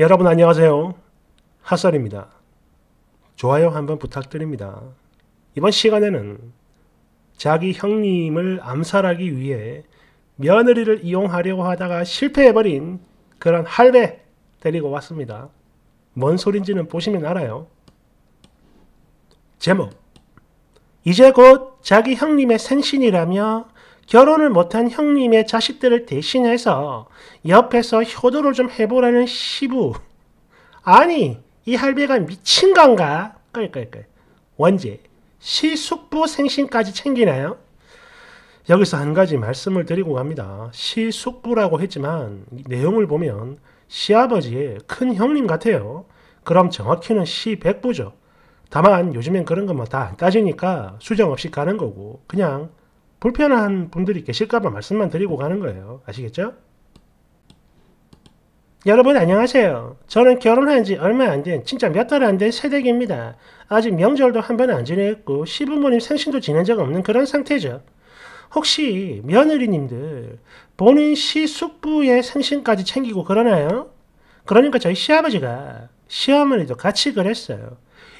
여러분 안녕하세요. 핫설입니다. 좋아요 한번 부탁드립니다. 이번 시간에는 자기 형님을 암살하기 위해 며느리를 이용하려고 하다가 실패해버린 그런 할배 데리고 왔습니다. 뭔 소린지는 보시면 알아요. 제목 이제 곧 자기 형님의 생신이라며 결혼을 못한 형님의 자식들을 대신해서 옆에서 효도를 좀 해보라는 시부. 아니, 이 할배가 미친 건가? 깔깔깔. 원제, 시숙부 생신까지 챙기나요? 여기서 한 가지 말씀을 드리고 갑니다. 시숙부라고 했지만 내용을 보면 시아버지의 큰 형님 같아요. 그럼 정확히는 시백부죠. 다만 요즘엔 그런 것만 뭐 다안 따지니까 수정 없이 가는 거고 그냥 불편한 분들이 계실까봐 말씀만 드리고 가는 거예요. 아시겠죠? 여러분 안녕하세요. 저는 결혼한 지 얼마 안 된, 진짜 몇 달 안 된 새댁입니다. 아직 명절도 한 번 안 지냈고 시부모님 생신도 지낸 적 없는 그런 상태죠. 혹시 며느리님들 본인 시숙부의 생신까지 챙기고 그러나요? 그러니까 저희 시아버지가 시어머니도 같이 그랬어요.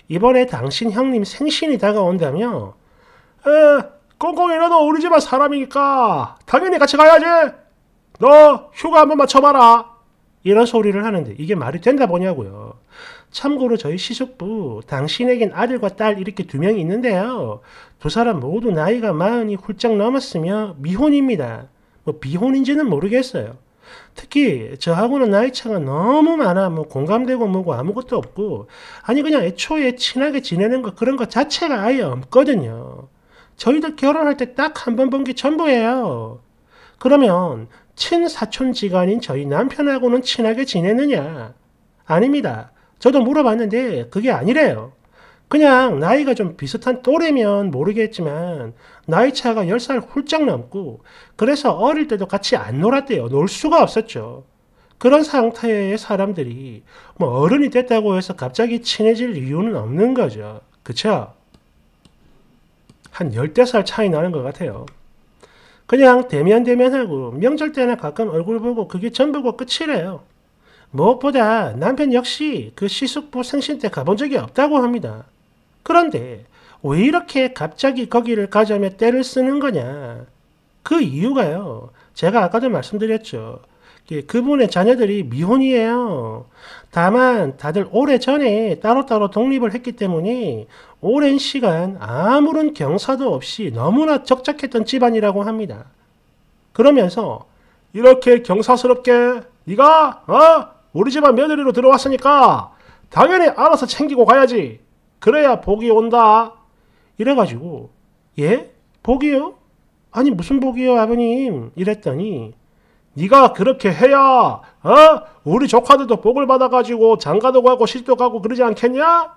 이번에 당신 형님 생신이 다가온다며? 어, 꽁꽁이라도 어울리지만 사람이니까 당연히 같이 가야지. 너 휴가 한번 맞춰봐라. 이런 소리를 하는데 이게 말이 된다 보냐고요. 참고로 저희 시숙부 당신에겐 아들과 딸 이렇게 두 명이 있는데요. 두 사람 모두 나이가 마흔이 훌쩍 넘었으며 미혼입니다. 뭐 비혼인지는 모르겠어요. 특히 저하고는 나이차가 너무 많아 뭐 공감되고 뭐고 아무것도 없고 아니 그냥 애초에 친하게 지내는 거 그런 것 자체가 아예 없거든요. 저희들 결혼할 때 딱 한 번 본 게 전부예요. 그러면 친사촌지간인 저희 남편하고는 친하게 지내느냐? 아닙니다. 저도 물어봤는데 그게 아니래요. 그냥 나이가 좀 비슷한 또래면 모르겠지만 나이 차가 10살 훌쩍 넘고 그래서 어릴 때도 같이 안 놀았대요. 놀 수가 없었죠. 그런 상태의 사람들이 뭐 어른이 됐다고 해서 갑자기 친해질 이유는 없는 거죠. 그쵸? 한1 0대살 차이 나는 것 같아요. 그냥 대면 대면하고 명절 때나 가끔 얼굴 보고 그게 전부고 끝이래요. 무엇보다 남편 역시 그 시숙부 생신 때 가본 적이 없다고 합니다. 그런데 왜 이렇게 갑자기 거기를 가자며 때를 쓰는 거냐? 그 이유가요. 제가 아까도 말씀드렸죠. 그, 그분의 자녀들이 미혼이에요. 다만 다들 오래전에 따로따로 독립을 했기 때문에 오랜 시간 아무런 경사도 없이 너무나 적적했던 집안이라고 합니다. 그러면서 이렇게 경사스럽게 네가 어? 우리 집안 며느리로 들어왔으니까 당연히 알아서 챙기고 가야지. 그래야 복이 온다. 이래가지고 예? 복이요? 아니 무슨 복이요 아버님? 이랬더니 네가 그렇게 해야 어? 우리 조카들도 복을 받아가지고 장가도 가고 시도 가고 그러지 않겠냐?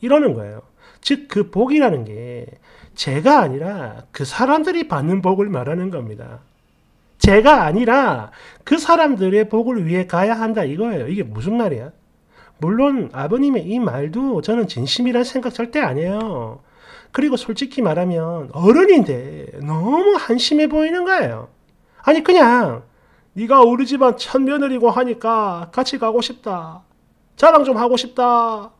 이러는 거예요. 즉 그 복이라는 게 제가 아니라 그 사람들이 받는 복을 말하는 겁니다. 제가 아니라 그 사람들의 복을 위해 가야 한다 이거예요. 이게 무슨 말이야? 물론 아버님의 이 말도 저는 진심이란 생각 절대 아니에요. 그리고 솔직히 말하면 어른인데 너무 한심해 보이는 거예요. 아니 그냥 네가 우리 집안 천며느리고 하니까 같이 가고 싶다. 자랑 좀 하고 싶다.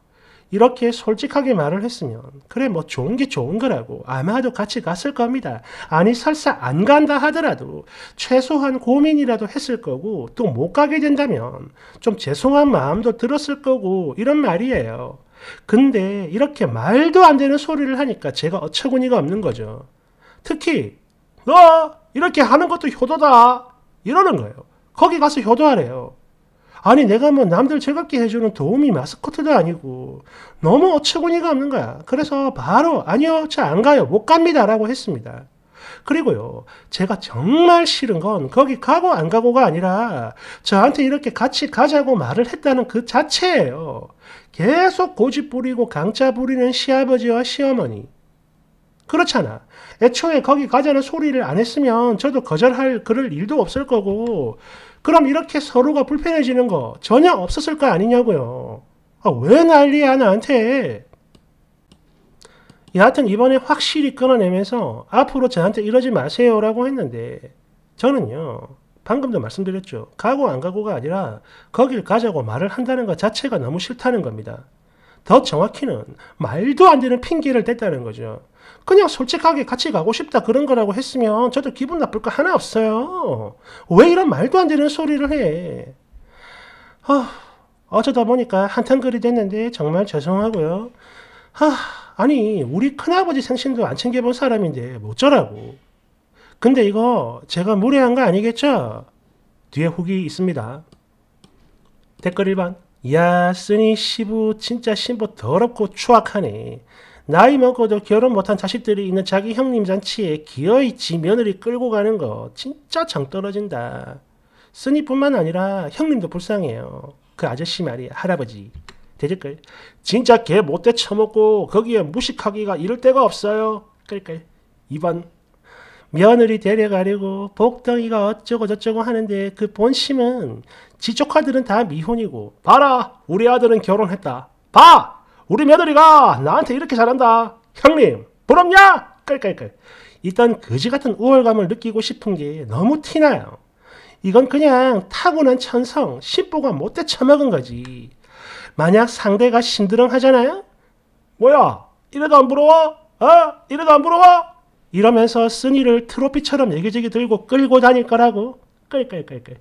이렇게 솔직하게 말을 했으면 그래 뭐 좋은 게 좋은 거라고 아마도 같이 갔을 겁니다. 아니 설사 안 간다 하더라도 최소한 고민이라도 했을 거고 또 못 가게 된다면 좀 죄송한 마음도 들었을 거고 이런 말이에요. 근데 이렇게 말도 안 되는 소리를 하니까 제가 어처구니가 없는 거죠. 특히 너 이렇게 하는 것도 효도다. 이러는 거예요. 거기 가서 효도하래요. 아니 내가 뭐 남들 즐겁게 해주는 도우미 마스코트도 아니고 너무 어처구니가 없는 거야. 그래서 바로 아니요 저 안 가요 못 갑니다 라고 했습니다. 그리고요 제가 정말 싫은 건 거기 가고 안 가고가 아니라 저한테 이렇게 같이 가자고 말을 했다는 그 자체예요. 계속 고집 부리고 강짜 부리는 시아버지와 시어머니. 그렇잖아. 애초에 거기 가자는 소리를 안 했으면 저도 거절할 그럴 일도 없을 거고 그럼 이렇게 서로가 불편해지는 거 전혀 없었을 거 아니냐고요. 아, 왜 난리야 나한테. 여하튼 이번에 확실히 끊어내면서 앞으로 저한테 이러지 마세요라고 했는데 저는요. 방금도 말씀드렸죠. 가고 안 가고가 아니라 거길 가자고 말을 한다는 것 자체가 너무 싫다는 겁니다. 더 정확히는 말도 안 되는 핑계를 댔다는 거죠. 그냥 솔직하게 같이 가고 싶다 그런 거라고 했으면 저도 기분 나쁠 거 하나 없어요. 왜 이런 말도 안 되는 소리를 해? 아, 어쩌다 보니까 한탄글이 됐는데 정말 죄송하고요. 하, 아니 우리 큰아버지 생신도 안 챙겨본 사람인데 뭐쩌라고. 근데 이거 제가 무례한 거 아니겠죠? 뒤에 후기 있습니다. 댓글 1번. 야, 쓰니 시부 진짜 신부 더럽고 추악하네. 나이 먹고도 결혼 못한 자식들이 있는 자기 형님 잔치에 기어이 지 며느리 끌고 가는 거 진짜 정 떨어진다. 스니뿐만 아니라 형님도 불쌍해요. 그 아저씨 말이야 할아버지. 대질끌. 진짜 개 못돼 쳐먹고 거기에 무식하기가 이럴 데가 없어요. 끌끌. 2번. 며느리 데려가려고 복덩이가 어쩌고 저쩌고 하는데 그 본심은 지조카들은 다 미혼이고 봐라 우리 아들은 결혼했다. 봐! 우리 며느리가 나한테 이렇게 잘한다. 형님, 부럽냐? 깔깔깔. 일단 거지 같은 우월감을 느끼고 싶은 게 너무 티나요. 이건 그냥 타고난 천성, 신보가 못돼 처먹은 거지. 만약 상대가 신드렁하잖아요? 뭐야, 이래도 안 부러워? 어? 이래도 안 부러워? 이러면서 쓴이를 트로피처럼 여기저기 들고 끌고 다닐 거라고. 깔깔깔끌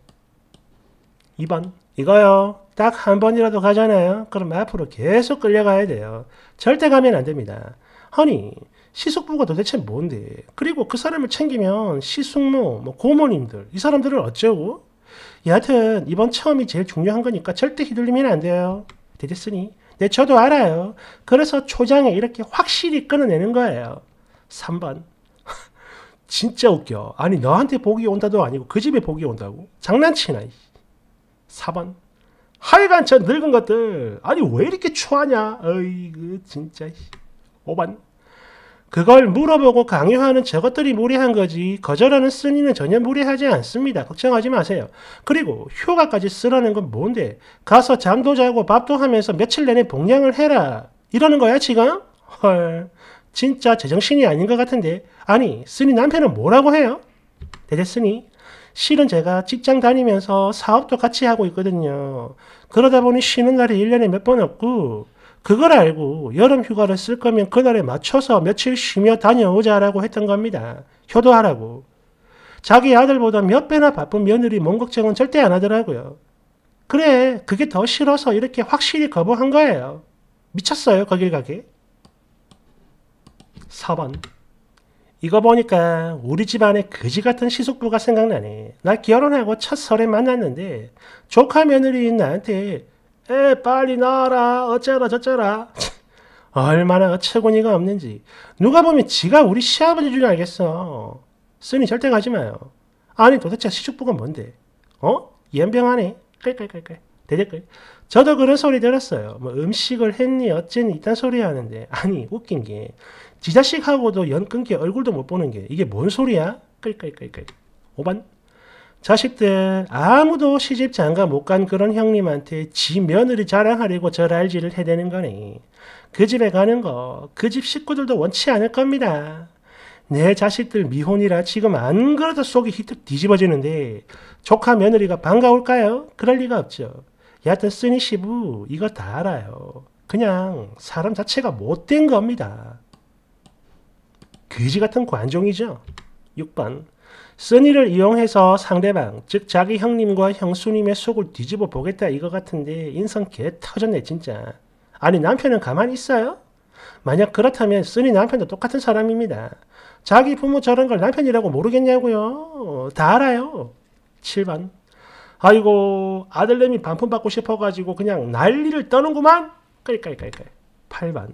2번. 이거요. 딱 한 번이라도 가잖아요. 그럼 앞으로 계속 끌려가야 돼요. 절대 가면 안 됩니다. 허니, 시숙부가 도대체 뭔데? 그리고 그 사람을 챙기면 시숙모, 뭐 고모님들, 이 사람들을 어쩌고? 여하튼 이번 처음이 제일 중요한 거니까 절대 휘둘리면 안 돼요. 되겠으니? 네, 저도 알아요. 그래서 초장에 이렇게 확실히 끊어내는 거예요. 3번. 진짜 웃겨. 아니, 너한테 복이 온다도 아니고 그 집에 복이 온다고? 장난치나, 이씨. 4번 하여간 저 늙은 것들 아니 왜 이렇게 추하냐 어이그 진짜 5번 그걸 물어보고 강요하는 저것들이 무례한 거지 거절하는 쓴이는 전혀 무례하지 않습니다. 걱정하지 마세요. 그리고 휴가까지 쓰라는 건 뭔데 가서 잠도 자고 밥도 하면서 며칠 내내 복양을 해라 이러는 거야 지금? 헐 진짜 제정신이 아닌 것 같은데 아니 쓴이 남편은 뭐라고 해요? 대대 쓴이 실은 제가 직장 다니면서 사업도 같이 하고 있거든요. 그러다 보니 쉬는 날이 1년에 몇 번 없고, 그걸 알고 여름 휴가를 쓸 거면 그날에 맞춰서 며칠 쉬며 다녀오자라고 했던 겁니다. 효도하라고. 자기 아들보다 몇 배나 바쁜 며느리 몸 걱정은 절대 안 하더라고요. 그래, 그게 더 싫어서 이렇게 확실히 거부한 거예요. 미쳤어요, 거길 가게. 4번. 이거 보니까 우리 집안에 그지 같은 시숙부가 생각나네. 나 결혼하고 첫 설에 만났는데 조카 며느리인 나한테 에 빨리 나와라 어쩌라 저쩌라 얼마나 어처구니가 없는지 누가 보면 지가 우리 시아버지 줄 알겠어. 쓰니 절대 가지 마요. 아니 도대체 시숙부가 뭔데? 어? 연병하네. 끌끌끌끌. 대댓글. 저도 그런 소리 들었어요. 뭐 음식을 했니 어쨌니 이딴 소리 하는데 아니 웃긴 게지 자식하고도 연 끊기 얼굴도 못 보는 게 이게 뭔 소리야? 끌끌끌끌. 5번. 자식들 아무도 시집 장가 못 간 그런 형님한테 지 며느리 자랑하려고 저랄지를 해대는 거니 그 집에 가는 거 그 집 식구들도 원치 않을 겁니다. 내 자식들 미혼이라 지금 안 그래도 속이 히트 뒤집어지는데 조카 며느리가 반가울까요? 그럴 리가 없죠. 여하튼 쓰니 시부 이거 다 알아요. 그냥 사람 자체가 못된 겁니다. 거지 같은 관종이죠. 6번 써니를 이용해서 상대방 즉 자기 형님과 형수님의 속을 뒤집어 보겠다 이거 같은데 인성 개 터졌네 진짜. 아니 남편은 가만히 있어요? 만약 그렇다면 쓰니 남편도 똑같은 사람입니다. 자기 부모 저런 걸 남편이라고 모르겠냐고요. 다 알아요. 7번 아이고 아들내미 반품 받고 싶어가지고 그냥 난리를 떠는구만. 깔깔깔깔. 8번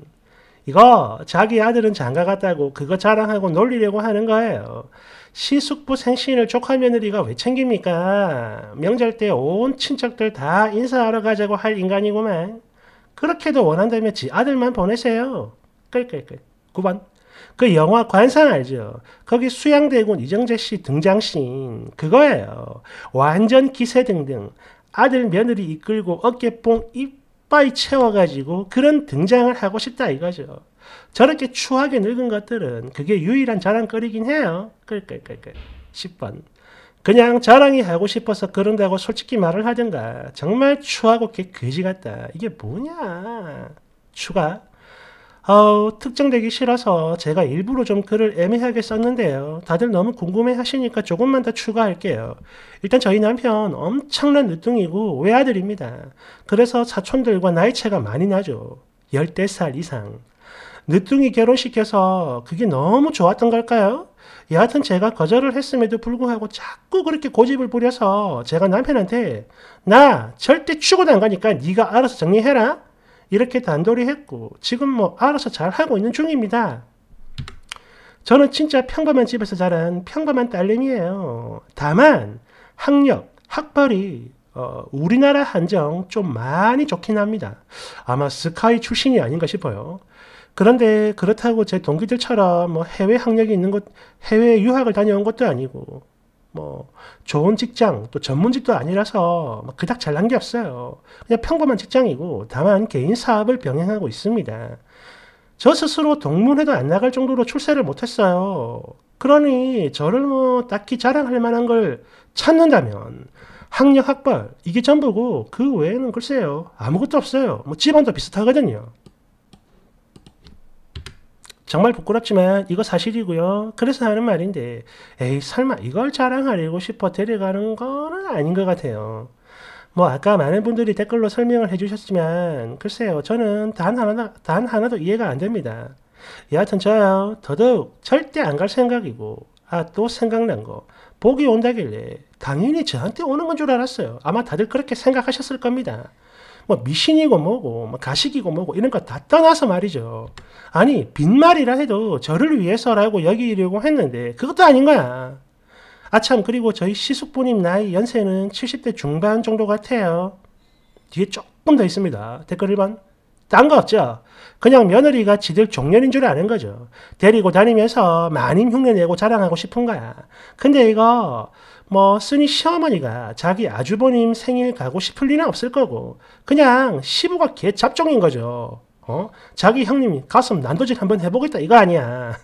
이거 자기 아들은 장가 갔다고 그거 자랑하고 놀리려고 하는 거예요. 시숙부 생신을 조카 며느리가 왜 챙깁니까? 명절 때 온 친척들 다 인사하러 가자고 할 인간이구만. 그렇게도 원한다면 지 아들만 보내세요. 끌끌끌. 9번. 그 영화 관상 알죠? 거기 수양대군 이정재 씨 등장신 그거예요. 완전 기세 등등. 아들 며느리 이끌고 어깨뽕 입 빠이 채워가지고 그런 등장을 하고 싶다 이거죠. 저렇게 추하게 늙은 것들은 그게 유일한 자랑거리긴 해요. 그러니까, 10번. 그냥 자랑이 하고 싶어서 그런다고 솔직히 말을 하든가 정말 추하고 개 거지 같다. 이게 뭐냐. 추가 어, 특정되기 싫어서 제가 일부러 좀 글을 애매하게 썼는데요. 다들 너무 궁금해 하시니까 조금만 더 추가할게요. 일단 저희 남편 엄청난 늦둥이고 외아들입니다. 그래서 사촌들과 나이차가 많이 나죠. 1대살 이상. 늦둥이 결혼시켜서 그게 너무 좋았던 걸까요? 여하튼 제가 거절을 했음에도 불구하고 자꾸 그렇게 고집을 부려서 제가 남편한테 나 절대 추고도 안 가니까 네가 알아서 정리해라 이렇게 단돌이 했고 지금 뭐 알아서 잘 하고 있는 중입니다. 저는 진짜 평범한 집에서 자란 평범한 딸내미예요. 다만 학력, 학벌이 어, 우리나라 한정 좀 많이 좋긴 합니다. 아마 스카이 출신이 아닌가 싶어요. 그런데 그렇다고 제 동기들처럼 뭐 해외 학력이 있는 것, 해외 유학을 다녀온 것도 아니고 뭐 좋은 직장 또 전문직도 아니라서 그닥 잘난 게 없어요. 그냥 평범한 직장이고 다만 개인 사업을 병행하고 있습니다. 저 스스로 동문회도 안 나갈 정도로 출세를 못했어요. 그러니 저를 뭐 딱히 자랑할 만한 걸 찾는다면 학력 학벌 이게 전부고 그 외에는 글쎄요 아무것도 없어요. 뭐 집안도 비슷하거든요. 정말 부끄럽지만 이거 사실이고요. 그래서 하는 말인데 에이 설마 이걸 자랑하려고 싶어 데려가는 거는 아닌 것 같아요. 뭐 아까 많은 분들이 댓글로 설명을 해주셨지만 글쎄요 저는 단 하나 단 하나도 이해가 안 됩니다. 여하튼 저요 더더욱 절대 안 갈 생각이고 아 또 생각난 거 복이 온다길래 당연히 저한테 오는 건 줄 알았어요. 아마 다들 그렇게 생각하셨을 겁니다. 뭐 미신이고 뭐고 뭐 가식이고 뭐고 이런 거 다 떠나서 말이죠. 아니 빈말이라 해도 저를 위해서라고 여기려고 했는데 그것도 아닌 거야. 아참 그리고 저희 시숙부님 나이 연세는 70대 중반 정도 같아요. 뒤에 조금 더 있습니다. 댓글 1번. 딴거 없죠. 그냥 며느리가 지들 종년인 줄 아는 거죠. 데리고 다니면서 많이 흉내 내고 자랑하고 싶은 거야. 근데 이거 뭐 쓰니 시어머니가 자기 아주버님 생일 가고 싶을 리는 없을 거고 그냥 시부가 개 잡종인 거죠. 어? 자기 형님 가슴 난도질 한번 해보겠다 이거 아니야.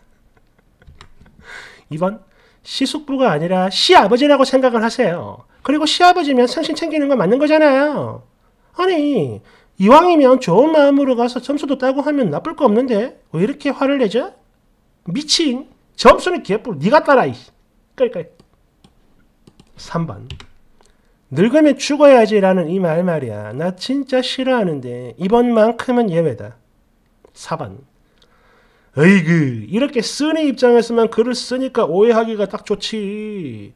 이번 시숙부가 아니라 시아버지라고 생각을 하세요. 그리고 시아버지면 생신 챙기는 건 맞는 거잖아요. 아니 이왕이면 좋은 마음으로 가서 점수도 따고 하면 나쁠 거 없는데 왜 이렇게 화를 내죠? 미친 점수는 개뿔 네가 따라 이 끌끌 3번 늙으면 죽어야지 라는 이 말 말이야 나 진짜 싫어하는데 이번만큼은 예외다 4번 에이그 이렇게 쓰는 입장에서만 글을 쓰니까 오해하기가 딱 좋지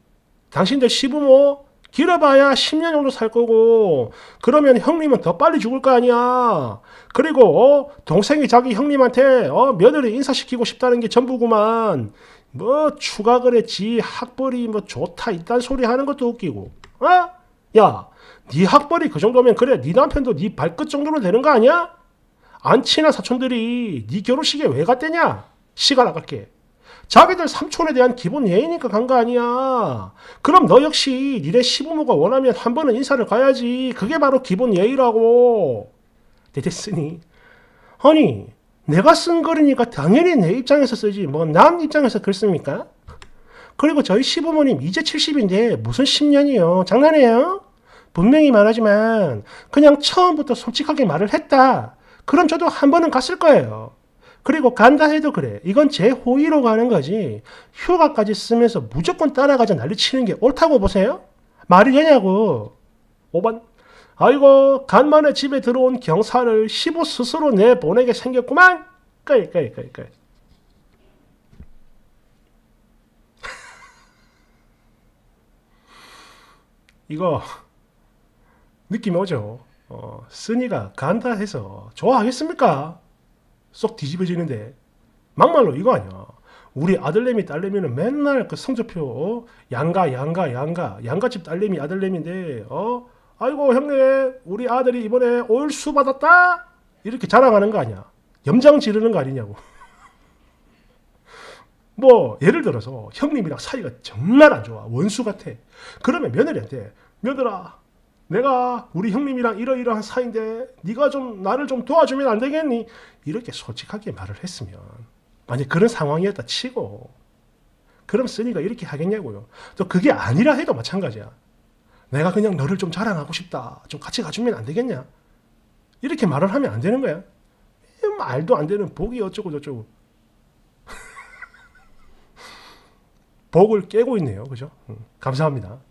당신들 시부모 길어봐야 10년 정도 살 거고 그러면 형님은 더 빨리 죽을 거 아니야 그리고 어? 동생이 자기 형님한테 어? 며느리 인사시키고 싶다는 게 전부구만 뭐 추가 그래지 학벌이 뭐 좋다 이딴 소리 하는 것도 웃기고 어? 야네 학벌이 그 정도면 그래 네 남편도 네 발끝 정도로 되는 거 아니야? 안 친한 사촌들이 네 결혼식에 왜 갔대냐? 시간 아깝게 자기들 삼촌에 대한 기본 예의니까 간 거 아니야. 그럼 너 역시 니네 시부모가 원하면 한 번은 인사를 가야지. 그게 바로 기본 예의라고. 됐으니 아니 내가 쓴 글이니까 당연히 내 입장에서 쓰지 뭐 남 입장에서 글 씁니까? 그리고 저희 시부모님 이제 70인데 무슨 10년이요 장난해요? 분명히 말하지만 그냥 처음부터 솔직하게 말을 했다 그럼 저도 한 번은 갔을 거예요 그리고 간다 해도 그래. 이건 제 호의로 가는 거지. 휴가까지 쓰면서 무조건 따라가자 난리 치는 게 옳다고 보세요? 말이 되냐고. 5번. 아이고, 간만에 집에 들어온 경사를 시부 스스로 내보내게 생겼구만. 끌, 끌, 끌, 끌. 이거 느낌이 오죠. 어, 쓰니가 간다 해서 좋아하겠습니까? 쏙 뒤집어지는데 막말로 이거 아니야. 우리 아들내미 딸내미는 맨날 그 성적표 어? 양가 양가 양가 양가집 딸내미 아들내미인데 어 아이고 형님 우리 아들이 이번에 올 수 받았다 이렇게 자랑하는 거 아니야. 염장 지르는 거 아니냐고. 뭐 예를 들어서 형님이랑 사이가 정말 안 좋아 원수 같아. 그러면 며느리한테 며느라 내가 우리 형님이랑 이러이러한 사이인데 네가 좀 나를 좀 도와주면 안 되겠니? 이렇게 솔직하게 말을 했으면 만약 그런 상황이었다 치고 그럼 쓰니가 이렇게 하겠냐고요. 또 그게 아니라 해도 마찬가지야. 내가 그냥 너를 좀 자랑하고 싶다. 좀 같이 가주면 안 되겠냐? 이렇게 말을 하면 안 되는 거야. 말도 안 되는 복이 어쩌고 저쩌고. 복을 깨고 있네요. 그죠? 음, 감사합니다.